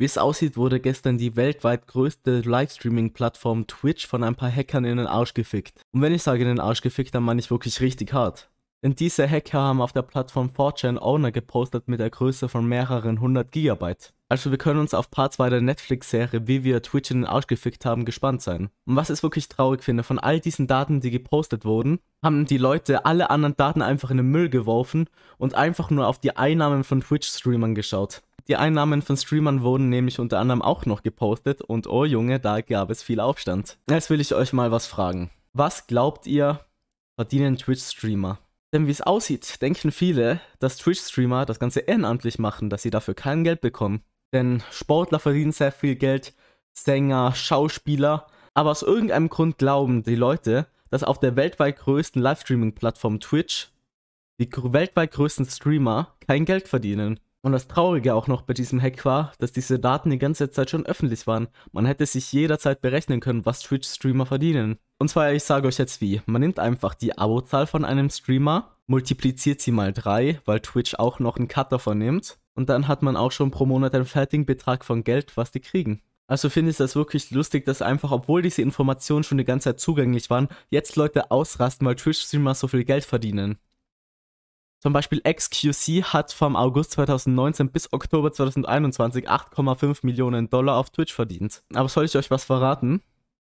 Wie es aussieht, wurde gestern die weltweit größte Livestreaming-Plattform Twitch von ein paar Hackern in den Arsch gefickt. Und wenn ich sage in den Arsch gefickt, dann meine ich wirklich richtig hart. Denn diese Hacker haben auf der Plattform 4chan Owner gepostet mit der Größe von mehreren 100 Gigabyte. Also wir können uns auf Part 2 der Netflix-Serie, wie wir Twitch in den Arsch gefickt haben, gespannt sein. Und was ich wirklich traurig finde, von all diesen Daten, die gepostet wurden, haben die Leute alle anderen Daten einfach in den Müll geworfen und einfach nur auf die Einnahmen von Twitch-Streamern geschaut. Die Einnahmen von Streamern wurden nämlich unter anderem auch noch gepostet und oh Junge, da gab es viel Aufstand. Jetzt will ich euch mal was fragen. Was glaubt ihr, verdienen Twitch-Streamer? Denn wie es aussieht, denken viele, dass Twitch-Streamer das Ganze ehrenamtlich machen, dass sie dafür kein Geld bekommen. Denn Sportler verdienen sehr viel Geld, Sänger, Schauspieler. Aber aus irgendeinem Grund glauben die Leute, dass auf der weltweit größten Livestreaming-Plattform Twitch die weltweit größten Streamer kein Geld verdienen. Und das Traurige auch noch bei diesem Hack war, dass diese Daten die ganze Zeit schon öffentlich waren. Man hätte sich jederzeit berechnen können, was Twitch-Streamer verdienen. Und zwar, ich sage euch jetzt wie. Man nimmt einfach die Abozahl von einem Streamer, multipliziert sie mal 3, weil Twitch auch noch einen Cut davon nimmt. Und dann hat man auch schon pro Monat einen fertigen Betrag von Geld, was die kriegen. Also finde ich das wirklich lustig, dass einfach, obwohl diese Informationen schon die ganze Zeit zugänglich waren, jetzt Leute ausrasten, weil Twitch-Streamer so viel Geld verdienen. Zum Beispiel XQC hat vom August 2019 bis Oktober 2021 8,5 Millionen Dollar auf Twitch verdient. Aber soll ich euch was verraten?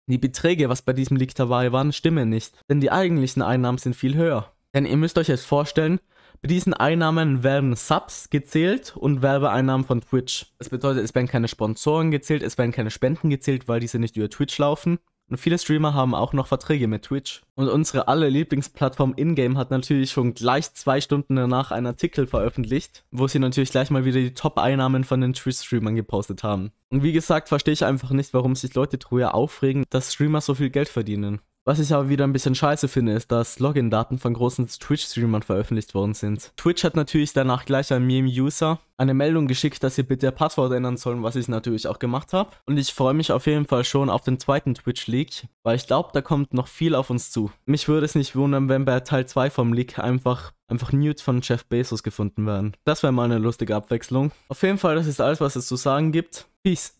Die Beträge, was bei diesem Leak dabei waren, stimmen nicht, denn die eigentlichen Einnahmen sind viel höher. Denn ihr müsst euch jetzt vorstellen, bei diesen Einnahmen werden Subs gezählt und Werbeeinnahmen von Twitch. Das bedeutet, es werden keine Sponsoren gezählt, es werden keine Spenden gezählt, weil diese nicht über Twitch laufen. Und viele Streamer haben auch noch Verträge mit Twitch. Und unsere alle Lieblingsplattform Ingame hat natürlich schon gleich zwei Stunden danach einen Artikel veröffentlicht, wo sie natürlich gleich mal wieder die Top-Einnahmen von den Twitch-Streamern gepostet haben. Und wie gesagt, verstehe ich einfach nicht, warum sich Leute drüber aufregen, dass Streamer so viel Geld verdienen. Was ich aber wieder ein bisschen scheiße finde, ist, dass Login-Daten von großen Twitch-Streamern veröffentlicht worden sind. Twitch hat natürlich danach gleich an Meme-User eine Meldung geschickt, dass sie bitte ihr Passwort ändern sollen, was ich natürlich auch gemacht habe. Und ich freue mich auf jeden Fall schon auf den zweiten Twitch-Leak, weil ich glaube, da kommt noch viel auf uns zu. Mich würde es nicht wundern, wenn bei Teil 2 vom Leak einfach einfach Nudes von Jeff Bezos gefunden werden. Das wäre mal eine lustige Abwechslung. Auf jeden Fall, das ist alles, was es zu sagen gibt. Peace.